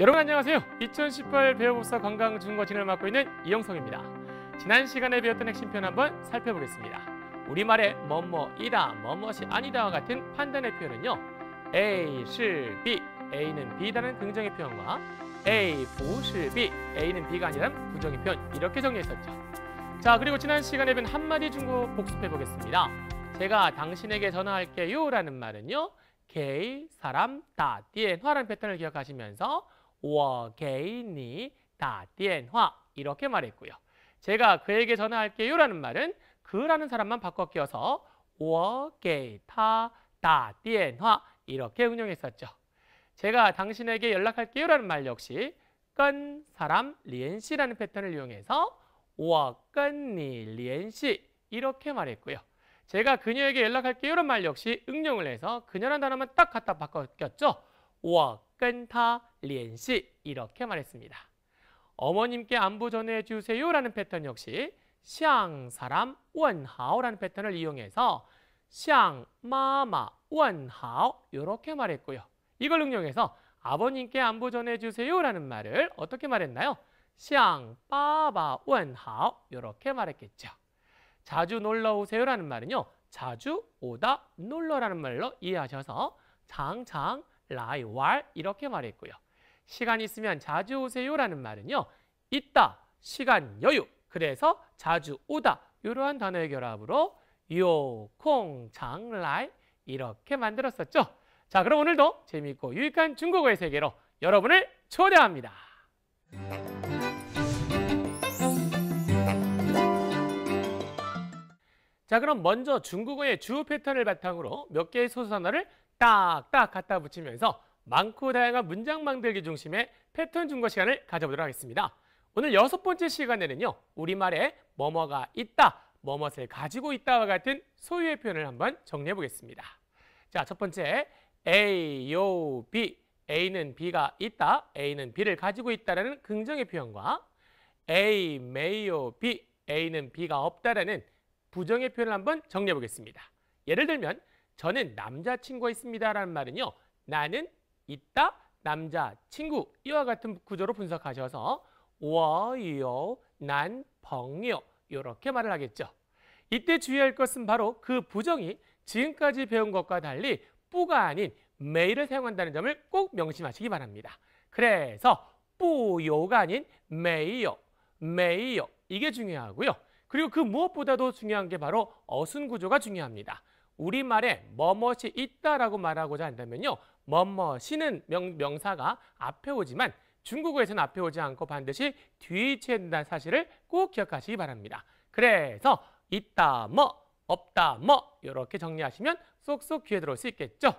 여러분 안녕하세요. 2018 배우고사 관광 중거진을 맡고 있는 이영성입니다. 지난 시간에 배웠던 핵심 표 한번 살펴보겠습니다. 우리말의 뭐뭐이다, 뭐뭇이 아니다와 같은 판단의 표현은요. A, 시, B, A는 B다는 긍정의 표현과 A, 부시, B, A는 B가 아니란 부정의 표현 이렇게 정리했었죠. 자, 그리고 지난 시간에 배운 한마디 중국 복습해보겠습니다. 제가 당신에게 전화할게요 라는 말은요. 개, 사람, 다, 띠 화라는 패턴을 기억하시면서 我给你 다电话 이렇게 말했고요. 제가 그에게 전화할게요 라는 말은 그라는 사람만 바꿔 끼워서 我给他打电话 이렇게 응용했었죠. 제가 당신에게 연락할게요 라는 말 역시 건 사람 리엔시라는 패턴을 이용해서 我跟你联系 이렇게 말했고요. 제가 그녀에게 연락할게요 라는 말 역시 응용을 해서 그녀란 단어만 딱 갖다 바꿔 꼈죠. 끈타, 리시 이렇게 말했습니다. 어머님께 안부 전해주세요라는 패턴 역시 샹 사람 원하오라는 패턴을 이용해서 샹 마마 원하오 이렇게 말했고요. 이걸 응용해서 아버님께 안부 전해주세요라는 말을 어떻게 말했나요? 샹 빠바 원하오 이렇게 말했겠죠. 자주 놀러 오세요라는 말은요. 자주 오다 놀러라는 말로 이해하셔서 장장 라이, 왈 이렇게 말했고요. 시간 있으면 자주 오세요라는 말은요. 있다, 시간 여유. 그래서 자주 오다. 이러한 단어의 결합으로 요콩장라이 이렇게 만들었었죠. 자, 그럼 오늘도 재미있고 유익한 중국어의 세계로 여러분을 초대합니다. 자, 그럼 먼저 중국어의 주어 패턴을 바탕으로 몇 개의 소선어를 딱딱 갖다 붙이면서 많고 다양한 문장 만들기 중심의 패턴 중거 시간을 가져보도록 하겠습니다. 오늘 여섯 번째 시간에는요. 우리말에 뭐뭐가 있다, 뭐뭐을 가지고 있다와 같은 소유의 표현을 한번 정리해 보겠습니다. 자, 첫 번째 A, O, B. A는 B가 있다, A는 B를 가지고 있다라는 긍정의 표현과 A, 메이오, B. A는 B가 없다라는 부정의 표현을 한번 정리해 보겠습니다. 예를 들면 저는 남자친구가 있습니다라는 말은요. 나는 있다, 남자친구 이와 같은 구조로 분석하셔서 워요, 난, 벙요 이렇게 말을 하겠죠. 이때 주의할 것은 바로 그 부정이 지금까지 배운 것과 달리 뿌가 아닌 메이를 사용한다는 점을 꼭 명심하시기 바랍니다. 그래서 뿌요가 아닌 메이요, 메이요 이게 중요하고요. 그리고 그 무엇보다도 중요한 게 바로 어순 구조가 중요합니다. 우리말에 뭐뭇이 있다라고 말하고자 한다면요. 뭐뭇이는 명, 사가 앞에 오지만 중국어에서는 앞에 오지 않고 반드시 뒤에 취해다는 사실을 꼭 기억하시기 바랍니다. 그래서 있다 뭐 없다 뭐 이렇게 정리하시면 쏙쏙 귀에 들어올 수 있겠죠.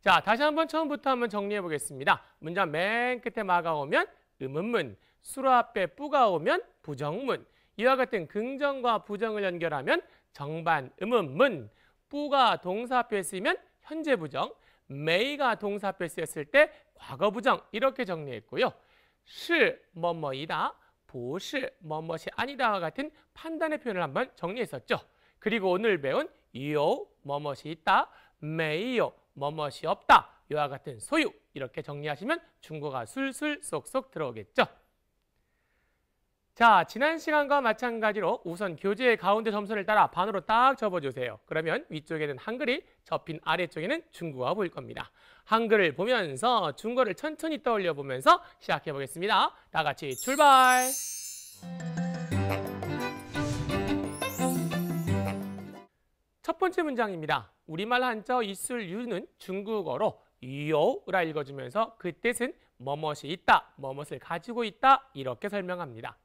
자 다시 한번 처음부터 한번 정리해 보겠습니다. 문장 맨 끝에 마가 오면 음음문, 수로 앞에 뿌가 오면 부정문, 이와 같은 긍정과 부정을 연결하면 정반, 음음문, 부가 동사 앞에 쓰이면 현재 부정, 메이가 동사 앞에 쓰였을 때 과거 부정 이렇게 정리했고요. 시 뭐뭐이다, 보시 뭐뭐시 아니다와 같은 판단의 표현을 한번 정리했었죠. 그리고 오늘 배운 요 뭐뭐시 있다, 메이요 뭐뭐시 없다, 이와 같은 소유 이렇게 정리하시면 중국어 술술 쏙쏙 들어오겠죠. 자, 지난 시간과 마찬가지로 우선 교재의 가운데 점선을 따라 반으로 딱 접어주세요. 그러면 위쪽에는 한글이 접힌 아래쪽에는 중국어가 보일 겁니다. 한글을 보면서 중국어를 천천히 떠올려 보면서 시작해 보겠습니다. 다 같이 출발! 첫 번째 문장입니다. 우리말 한자 이을 유는 중국어로 유 요라 읽어주면서 그 뜻은 뭐뭇이 있다, 뭐뭇을 가지고 있다 이렇게 설명합니다.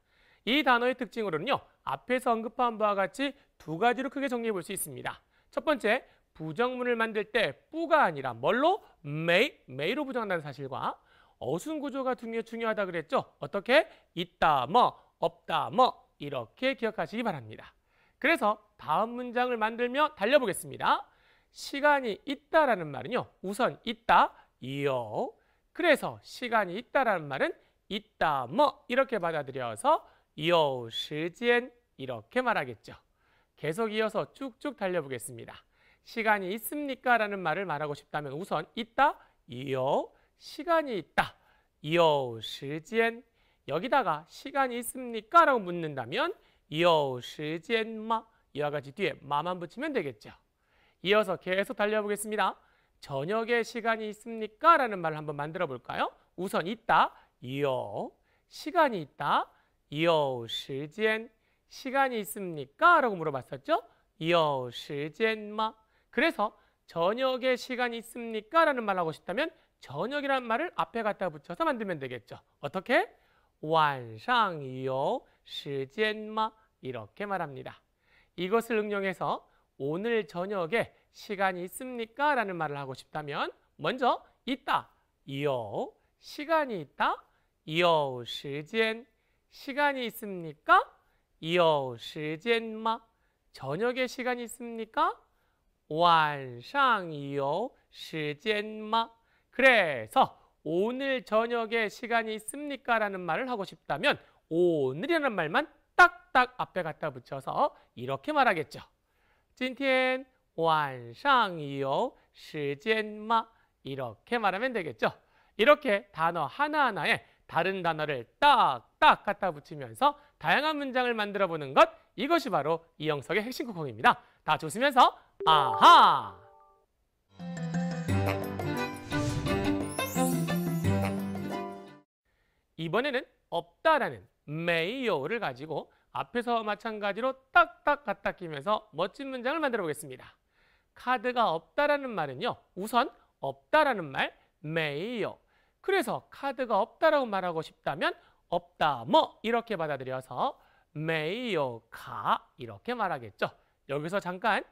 이 단어의 특징으로는요. 앞에서 언급한 바와 같이 두 가지로 크게 정리해 볼 수 있습니다. 첫 번째, 부정문을 만들 때 뿌가 아니라 뭘로? may, m 로 부정한다는 사실과 어순 구조가 중요하다 그랬죠? 어떻게? 있다, 뭐, 없다, 뭐 이렇게 기억하시기 바랍니다. 그래서 다음 문장을 만들며 달려보겠습니다. 시간이 있다라는 말은요. 우선 있다, 이요. 그래서 시간이 있다라는 말은 있다, 뭐 이렇게 받아들여서 有 시간 이렇게 말하겠죠. 계속 이어서 쭉쭉 달려보겠습니다. 시간이 있습니까? 라는 말을 말하고 싶다면 우선 있다, 요 시간이 있다, 요 시간 여기다가 시간이 있습니까? 라고 묻는다면 요 시간 마 이와 같이 뒤에 마만 붙이면 되겠죠. 이어서 계속 달려보겠습니다. 저녁에 시간이 있습니까? 라는 말을 한번 만들어 볼까요? 우선 있다, 요 시간이 있다, 有时间 시간이 있습니까? 라고 물어봤었죠. 有时间吗? 그래서 저녁에 시간이 있습니까? 라는 말 하고 싶다면 저녁이라는 말을 앞에 갖다 붙여서 만들면 되겠죠. 어떻게? 晚上有时间吗? 이렇게 말합니다. 이것을 응용해서 오늘 저녁에 시간이 있습니까? 라는 말을 하고 싶다면 먼저 있다, 요, 시간이 있다, 요, 시간, 시간이 있습니까? 有时间吗? 저녁에 시간이 있습니까? 晚上有时间吗? 그래서 오늘 저녁에 시간이 있습니까? 라는 말을 하고 싶다면 오늘이라는 말만 딱딱 앞에 갖다 붙여서 이렇게 말하겠죠. 今天晚上有时间吗? 이렇게 말하면 되겠죠. 이렇게 단어 하나하나에 다른 단어를 딱딱 갖다 붙이면서 다양한 문장을 만들어 보는 것 이것이 바로 이영석의 핵심 코콩입니다. 다 조으면서 아하! 이번에는 없다라는 메이요를 가지고 앞에서 마찬가지로 딱딱 갖다 끼면서 멋진 문장을 만들어 보겠습니다. 카드가 없다라는 말은요. 우선 없다라는 말 메이요 그래서 카드가 없다라고 말하고 싶다면 없다, 뭐 이렇게 받아들여서 메이오카 이렇게 말하겠죠. 여기서 잠깐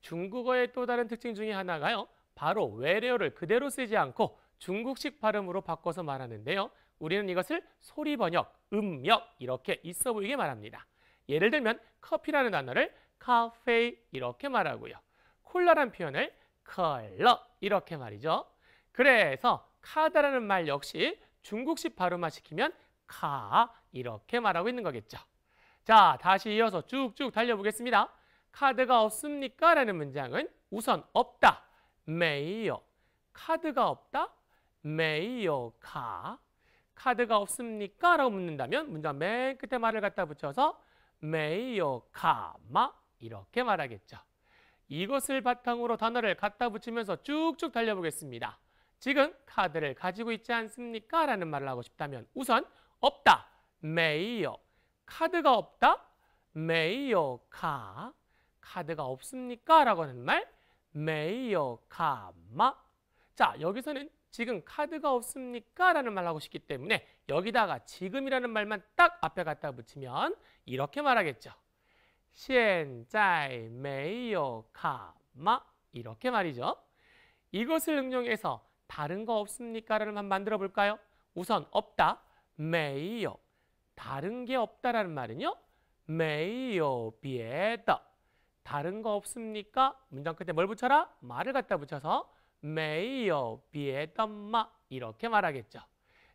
중국어의 또 다른 특징 중에 하나가요. 바로 외래어를 그대로 쓰지 않고 중국식 발음으로 바꿔서 말하는데요. 우리는 이것을 소리 번역, 음역 이렇게 있어 보이게 말합니다. 예를 들면 커피라는 단어를 카페 이렇게 말하고요. 콜라란 표현을 컬러 이렇게 말이죠. 그래서 카다라는 말 역시 중국식 발음만 시키면 카 이렇게 말하고 있는 거겠죠. 자, 다시 이어서 쭉쭉 달려보겠습니다. 카드가 없습니까? 라는 문장은 우선 없다. 메이요. 카드가 없다. 메이요 카. 카드가 없습니까? 라고 묻는다면 문장 맨 끝에 말을 갖다 붙여서 메이요 카마 이렇게 말하겠죠. 이것을 바탕으로 단어를 갖다 붙이면서 쭉쭉 달려보겠습니다. 지금 카드를 가지고 있지 않습니까? 라는 말을 하고 싶다면 우선 없다, 메이요. 카드가 없다, 메이요 카. 카드가 없습니까? 라고 하는 말, 메이요 카마. 자, 여기서는 지금 카드가 없습니까? 라는 말 하고 싶기 때문에 여기다가 지금이라는 말만 딱 앞에 갖다 붙이면 이렇게 말하겠죠. 现在没有卡마 이렇게 말이죠. 이것을 응용해서 다른 거 없습니까를 한 만들어 볼까요? 우선 없다. 메이요. 다른 게 없다라는 말은요. 메이요 비에더. 다른 거 없습니까? 문장 끝에 뭘 붙여라? 말을 갖다 붙여서 메이요 비에더마 이렇게 말하겠죠.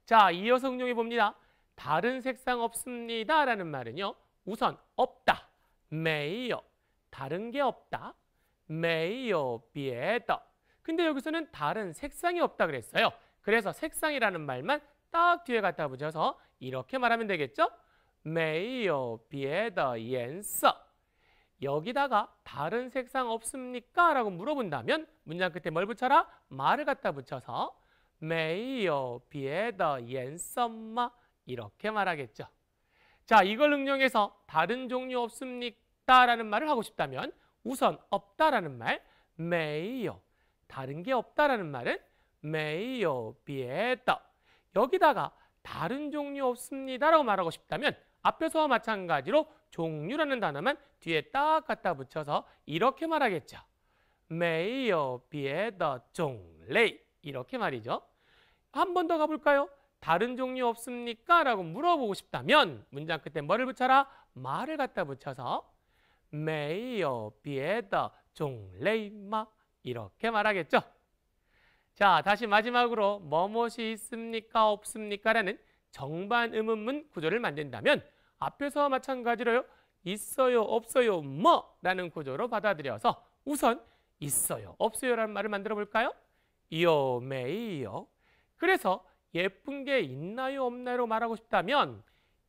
자, 이어서 응용해 봅니다. 다른 색상 없습니다 라는 말은요. 우선 없다. 메이요. 다른 게 없다. 메이요 비에더. 근데 여기서는 다른 색상이 없다 그랬어요. 그래서 색상이라는 말만 딱 뒤에 갖다 붙여서 이렇게 말하면 되겠죠? 没有别的颜色. 여기다가 다른 색상 없습니까? 라고 물어본다면 문장 끝에 뭘 붙여라? 말을 갖다 붙여서 没有别的颜色吗? 이렇게 말하겠죠. 자, 이걸 응용해서 다른 종류 없습니까? 라는 말을 하고 싶다면 우선 없다라는 말没有 다른 게 없다라는 말은 没有别的. 여기다가 다른 종류 없습니다라고 말하고 싶다면 앞에서와 마찬가지로 종류라는 단어만 뒤에 딱 갖다 붙여서 이렇게 말하겠죠. 没有别的种类 이렇게 말이죠. 한 번 더 가볼까요? 다른 종류 없습니까? 라고 물어보고 싶다면 문장 끝에 뭐를 붙여라? 말을 갖다 붙여서 没有别的种类吗? 이렇게 말하겠죠. 자, 다시 마지막으로 뭐뭐이 있습니까 없습니까 라는 정반 음음문 구조를 만든다면 앞에서와 마찬가지로요. 있어요 없어요 뭐 라는 구조로 받아들여서 우선 있어요 없어요라는 말을 만들어 볼까요? 요 메이요. 그래서 예쁜 게 있나요 없나요로 말하고 싶다면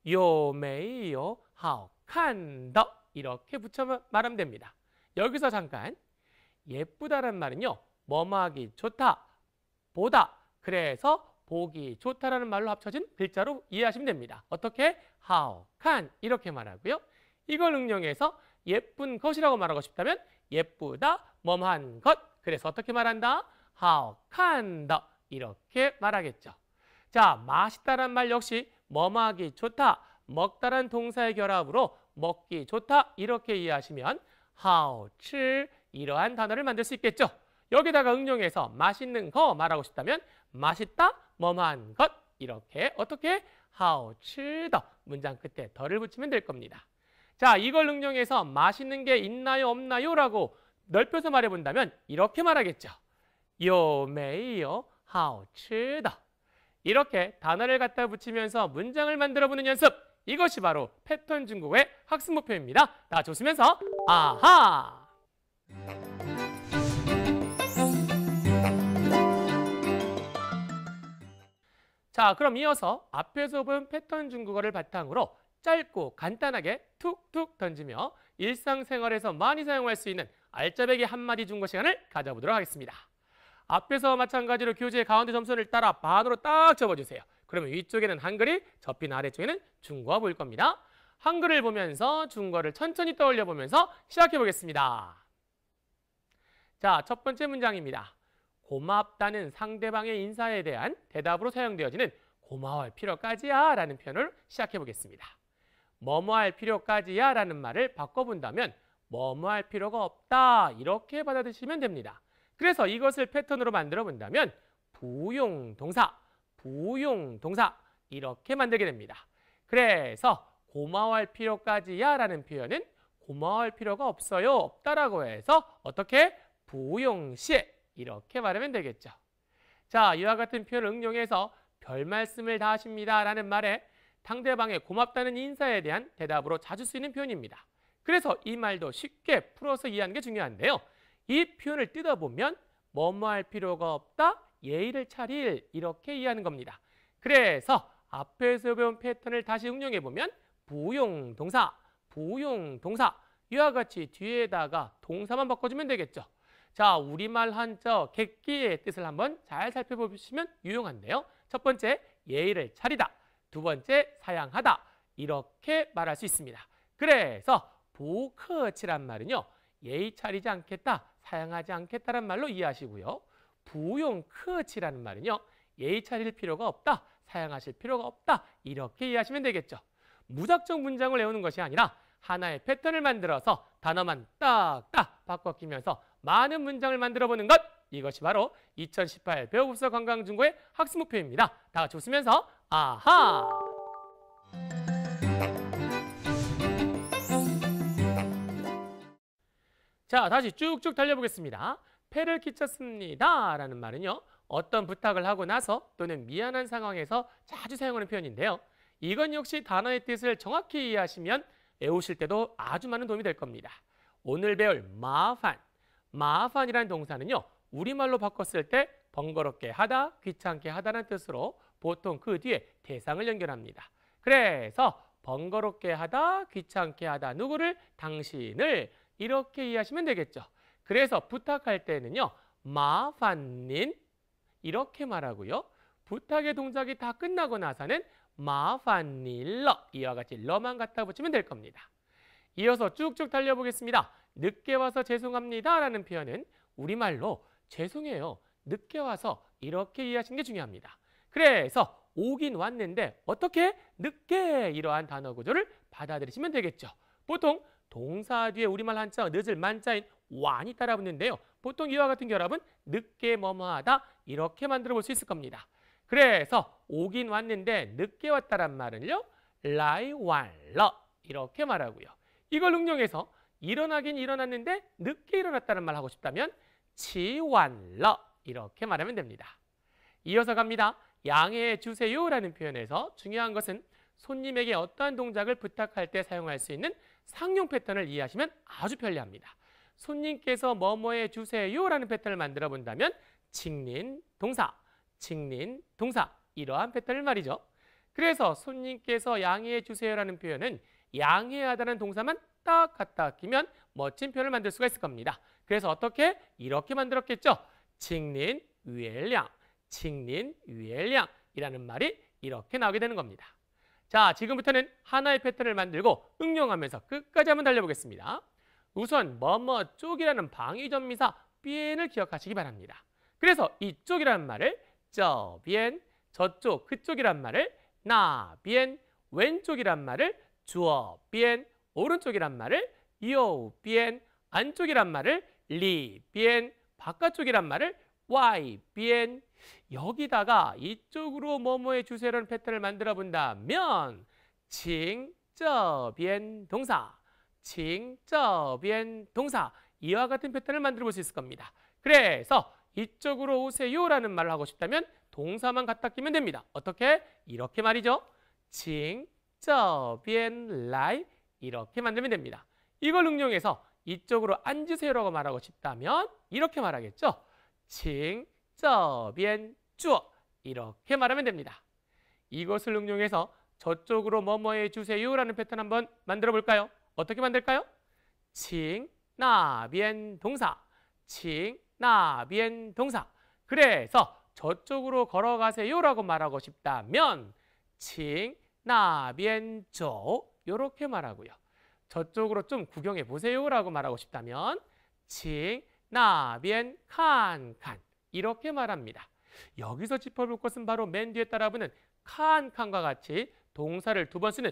요 메이요 하오 칸더 이렇게 붙여 말하면 됩니다. 여기서 잠깐 예쁘다는 말은요. 뭐뭐하기 좋다, 보다. 그래서 보기 좋다라는 말로 합쳐진 글자로 이해하시면 됩니다. 어떻게? how, can 이렇게 말하고요. 이걸 응용해서 예쁜 것이라고 말하고 싶다면 예쁘다, 뭐한 것. 그래서 어떻게 말한다? how can the 이렇게 말하겠죠. 자, 맛있다란 말 역시 뭐뭐하기 좋다, 먹다란 동사의 결합으로 먹기 좋다 이렇게 이해하시면 how 吃 이러한 단어를 만들 수 있겠죠. 여기다가 응용해서 맛있는 거 말하고 싶다면 맛있다, 뭐뭐한 것 이렇게 어떻게 how 칠더 문장 끝에 덜을 붙이면 될 겁니다. 자, 이걸 응용해서 맛있는 게 있나요, 없나요? 라고 넓혀서 말해본다면 이렇게 말하겠죠. 요메이요 하오 츠더 이렇게 단어를 갖다 붙이면서 문장을 만들어보는 연습 이것이 바로 패턴 중국의 학습 목표입니다. 다 좋으면서 아하! 자, 그럼 이어서 앞에서 본 패턴 중국어를 바탕으로 짧고 간단하게 툭툭 던지며 일상생활에서 많이 사용할 수 있는 알짜배기 한마디 중고 시간을 가져보도록 하겠습니다. 앞에서 마찬가지로 교재 의 가운데 점수를 따라 반으로 딱 접어주세요. 그러면 위쪽에는 한글이 접힌 아래쪽에는 중국어가 보일 겁니다. 한글을 보면서 중국어를 천천히 떠올려 보면서 시작해 보겠습니다. 자, 첫 번째 문장입니다. 고맙다는 상대방의 인사에 대한 대답으로 사용되어지는 고마워할 필요까지야 라는 표현을 시작해 보겠습니다. 뭐뭐 할 필요까지야 라는 말을 바꿔본다면 뭐뭐 할 필요가 없다 이렇게 받아들이시면 됩니다. 그래서 이것을 패턴으로 만들어 본다면 부용동사, 부용동사 이렇게 만들게 됩니다. 그래서 고마워할 필요까지야 라는 표현은 고마워할 필요가 없어요, 없다라고 해서 어떻게 부용시에 이렇게 말하면 되겠죠. 자, 이와 같은 표현을 응용해서 별 말씀을 다 하십니다 라는 말에 상대방의 고맙다는 인사에 대한 대답으로 자주 쓰이는 표현입니다. 그래서 이 말도 쉽게 풀어서 이해하는 게 중요한데요. 이 표현을 뜯어보면 뭐뭐 할 필요가 없다, 예의를 차릴 이렇게 이해하는 겁니다. 그래서 앞에서 배운 패턴을 다시 응용해보면 부용 동사, 부용 동사 이와 같이 뒤에다가 동사만 바꿔주면 되겠죠. 자, 우리말 한자 객기의 뜻을 한번 잘 살펴보시면 유용한데요. 첫 번째, 예의를 차리다. 두 번째, 사양하다. 이렇게 말할 수 있습니다. 그래서 보크치란 말은요. 예의 차리지 않겠다, 사양하지 않겠다란 말로 이해하시고요. 부용크치라는 말은요. 예의 차릴 필요가 없다, 사양하실 필요가 없다 이렇게 이해하시면 되겠죠. 무작정 문장을 외우는 것이 아니라 하나의 패턴을 만들어서 단어만 딱딱 바꿔 끼면서 많은 문장을 만들어 보는 것 이것이 바로 2018 배우급사 관광중고의 학습 목표입니다. 다 같이 웃으면서 아하! 자, 다시 쭉쭉 달려보겠습니다. 폐를 끼쳤습니다 라는 말은요. 어떤 부탁을 하고 나서 또는 미안한 상황에서 자주 사용하는 표현인데요. 이건 역시 단어의 뜻을 정확히 이해하시면 외우실 때도 아주 많은 도움이 될 겁니다. 오늘 배울 마판, 마판이라는 동사는요. 우리말로 바꿨을 때 번거롭게 하다, 귀찮게 하다는 뜻으로 보통 그 뒤에 대상을 연결합니다. 그래서 번거롭게 하다, 귀찮게 하다, 누구를? 당신을 이렇게 이해하시면 되겠죠. 그래서 부탁할 때는요. 마판닌 이렇게 말하고요. 부탁의 동작이 다 끝나고 나서는 마판일러 이와 같이 러만 갖다 붙이면 될 겁니다. 이어서 쭉쭉 달려보겠습니다. 늦게 와서 죄송합니다 라는 표현은 우리말로 죄송해요, 늦게 와서 이렇게 이해하시는 게 중요합니다. 그래서 오긴 왔는데 어떻게 늦게 이러한 단어 구조를 받아들이시면 되겠죠. 보통 동사 뒤에 우리말 한자 늦을 만자인 완이 따라붙는데요. 보통 이와 같은 결합은 늦게 뭐뭐하다 이렇게 만들어 볼 수 있을 겁니다. 그래서 오긴 왔는데 늦게 왔다란 말은요. 라이 왈러 이렇게 말하고요. 이걸 응용해서 일어나긴 일어났는데 늦게 일어났다는 말 하고 싶다면 지완러 이렇게 말하면 됩니다. 이어서 갑니다. 양해해 주세요라는 표현에서 중요한 것은 손님에게 어떠한 동작을 부탁할 때 사용할 수 있는 상용 패턴을 이해하시면 아주 편리합니다. 손님께서 뭐뭐해 주세요라는 패턴을 만들어 본다면 직린 동사, 직린 동사 이러한 패턴을 말이죠. 그래서 손님께서 양해해 주세요라는 표현은 양해하다는 동사만 딱 갖다 끼면 멋진 표현을 만들 수가 있을 겁니다. 그래서 어떻게? 이렇게 만들었겠죠. 칭린 위엘량, 칭린 위엘량이라는 말이 이렇게 나오게 되는 겁니다. 자, 지금부터는 하나의 패턴을 만들고 응용하면서 끝까지 한번 달려보겠습니다. 우선 뭐뭐 쪽이라는 방위전미사 비엔을 기억하시기 바랍니다. 그래서 이쪽이라는 말을 저 비엔, 저쪽, 그쪽이란 말을 나 비엔, 왼쪽이란 말을 주어 비엔 오른쪽이란 말을 이오 비엔 안쪽이란 말을 리 비엔 바깥쪽이란 말을 와이 y 비엔 여기다가 이쪽으로 뭐뭐의 주세라는 패턴을 만들어 본다면 칭저비엔 동사 칭저비엔 동사 이와 같은 패턴을 만들어 볼 수 있을 겁니다. 그래서 이쪽으로 오세요라는 말을 하고 싶다면 동사만 갖다 끼면 됩니다. 어떻게? 이렇게 말이죠. 칭 저비엔라이 이렇게 만들면 됩니다. 이걸 응용해서 이쪽으로 앉으세요라고 말하고 싶다면 이렇게 말하겠죠. 칭 저비엔 쭈어 이렇게 말하면 됩니다. 이것을 응용해서 저쪽으로 뭐뭐해 주세요라는 패턴 한번 만들어 볼까요? 어떻게 만들까요? 칭 나비엔 동사 칭 나비엔 동사 그래서 저쪽으로 걸어가세요라고 말하고 싶다면 칭 나변조 이렇게 말하고요. 저쪽으로 좀 구경해 보세요라고 말하고 싶다면 칭나변 칸칸 이렇게 말합니다. 여기서 짚어볼 것은 바로 맨 뒤에 따라붙는 칸칸과 같이 동사를 두 번 쓰는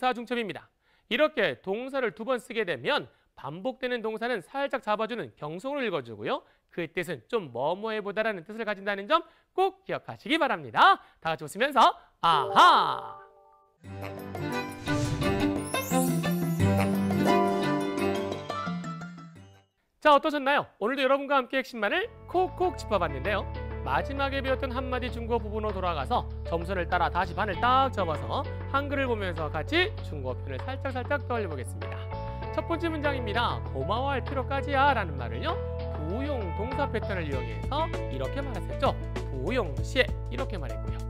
동사 중첩입니다. 이렇게 동사를 두 번 쓰게 되면 반복되는 동사는 살짝 잡아주는 경성을 읽어주고요. 그 뜻은 좀 뭐뭐해보다라는 뜻을 가진다는 점 꼭 기억하시기 바랍니다. 다 같이 웃으면서 아하! 자 어떠셨나요? 오늘도 여러분과 함께 핵심만을 콕콕 짚어봤는데요. 마지막에 배웠던 한마디 중고 부분으로 돌아가서 점선을 따라 다시 반을 딱 접어서 한글을 보면서 같이 중고어표을 살짝살짝 떠올려 보겠습니다. 첫 번째 문장입니다. 고마워할 필요까지야 라는 말을요. 부용 동사 패턴을 이용해서 이렇게 말했었죠. 부용시에 이렇게 말했고요.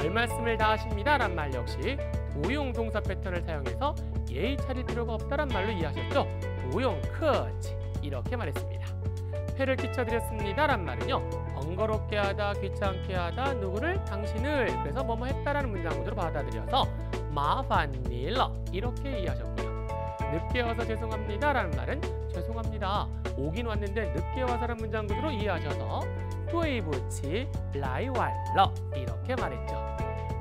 별말씀을 다 하십니다 란말 역시 도용 동사 패턴을 사용해서 예의 차릴 필요가 없다란 말로 이해하셨죠? 도용 크지 이렇게 말했습니다 패를 끼쳐드렸습니다 란 말은요 번거롭게 하다 귀찮게 하다 누구를 당신을 그래서 뭐뭐 했다라는 문장으로 받아들여서 마반닐러 이렇게 이해하셨고요 늦게 와서 죄송합니다 라는 말은 죄송합니다 오긴 왔는데 늦게 와서란 문장 으로 이해하셔서 또이부치 라이왈러 이렇게 말했죠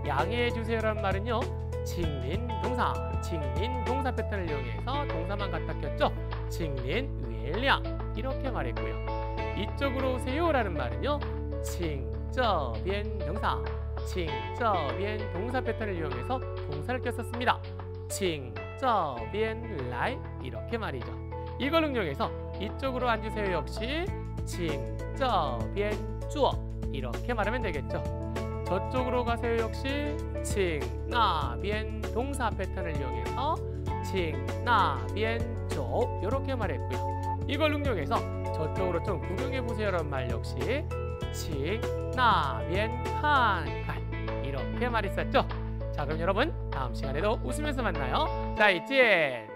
양해해 주세요라는 말은요. 직린 동사, 직린 동사 패턴을 이용해서 동사만 갖다 꼈죠. 직린 웰야 이렇게 말했고요. 이쪽으로 오세요라는 말은요. 칭저변 동사, 칭저변 동사 패턴을 이용해서 동사를 꼈었습니다. 칭저변 라이 이렇게 말이죠. 이걸 응용해서 이쪽으로 앉으세요 역시 칭저변 주어 이렇게 말하면 되겠죠. 저쪽으로 가세요 역시 칭나비엔 동사 패턴을 이용해서 칭나비엔 쪽 이렇게 말했고요. 이걸 응용해서 저쪽으로 좀 구경해보세요 라는 말 역시 칭나비엔 한갈 이렇게 말했었죠. 자 그럼 여러분 다음 시간에도 웃으면서 만나요. 자 이제